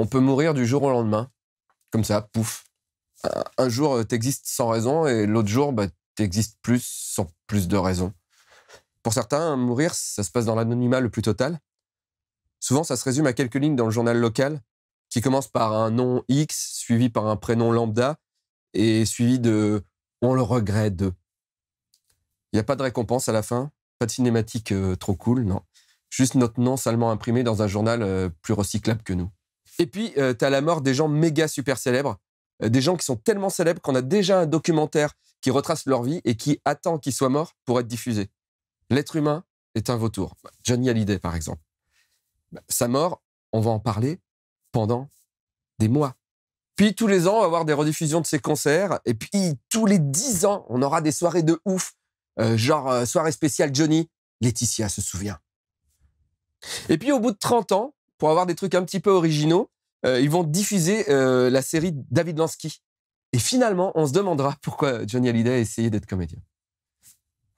on peut mourir du jour au lendemain. Comme ça, pouf. Un, jour, euh, t'existes sans raison et l'autre jour, bah, t'existes plus sans plus de raison. Pour certains, mourir, ça se passe dans l'anonymat le plus total. Souvent, ça se résume à quelques lignes dans le journal local qui commence par un nom X suivi par un prénom lambda et suivi de on le regrette de. Il n'y a pas de récompense à la fin, pas de cinématique euh, trop cool, non. Juste notre nom salement imprimé dans un journal euh, plus recyclable que nous. Et puis, euh, t'as tu as la mort des gens méga super célèbres, euh, des gens qui sont tellement célèbres qu'on a déjà un documentaire qui retrace leur vie et qui attend qu'ils soient morts pour être diffusé. L'être humain est un vautour. Johnny Hallyday, par exemple. Sa mort, on va en parler pendant des mois. Puis tous les ans, on va avoir des rediffusions de ses concerts. Et puis tous les dix ans, on aura des soirées de ouf, euh, genre soirée spéciale Johnny. Laetitia se souvient. Et puis au bout de 30 ans, pour avoir des trucs un petit peu originaux, euh, ils vont diffuser euh, la série David Lansky. Et finalement, on se demandera pourquoi Johnny Hallyday a essayé d'être comédien.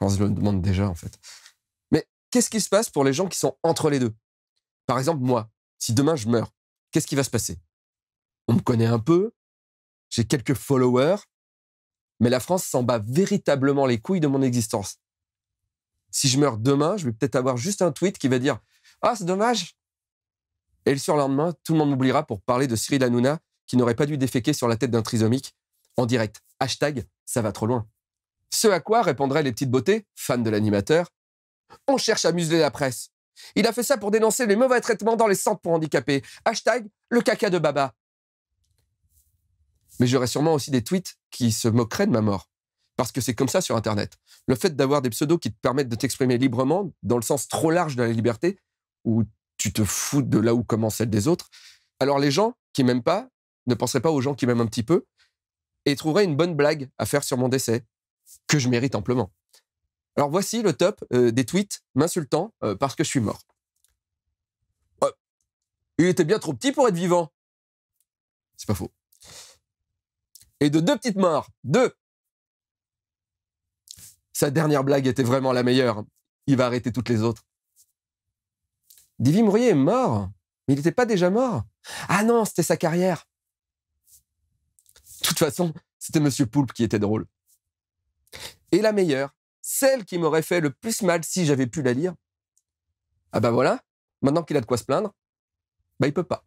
On se le demande déjà, en fait. Mais qu'est-ce qui se passe pour les gens qui sont entre les deux Par exemple, moi, si demain je meurs, qu'est-ce qui va se passer On me connaît un peu, j'ai quelques followers, mais la France s'en bat véritablement les couilles de mon existence. Si je meurs demain, je vais peut-être avoir juste un tweet qui va dire Ah, c'est dommage, et le surlendemain, tout le monde m'oubliera pour parler de Cyril Hanouna qui n'aurait pas dû déféquer sur la tête d'un trisomique en direct. Hashtag, ça va trop loin. Ce à quoi répondraient les petites beautés, fans de l'animateur. On cherche à museler la presse. Il a fait ça pour dénoncer les mauvais traitements dans les centres pour handicapés. Hashtag, le caca de Baba. Mais j'aurais sûrement aussi des tweets qui se moqueraient de ma mort. Parce que c'est comme ça sur Internet. Le fait d'avoir des pseudos qui te permettent de t'exprimer librement, dans le sens trop large de la liberté, ou tu te fous de là où commence celle des autres. Alors les gens qui m'aiment pas ne penseraient pas aux gens qui m'aiment un petit peu et trouveraient une bonne blague à faire sur mon décès, que je mérite amplement. Alors voici le top euh, des tweets m'insultant euh, parce que je suis mort. Oh, il était bien trop petit pour être vivant. C'est pas faux. Et de deux petites morts, deux. Sa dernière blague était vraiment la meilleure. Il va arrêter toutes les autres. Divi Mourier est mort, mais il n'était pas déjà mort. Ah non, c'était sa carrière. De toute façon, c'était Monsieur Poulpe qui était drôle. Et la meilleure, celle qui m'aurait fait le plus mal si j'avais pu la lire. Ah ben voilà, maintenant qu'il a de quoi se plaindre, bah il peut pas.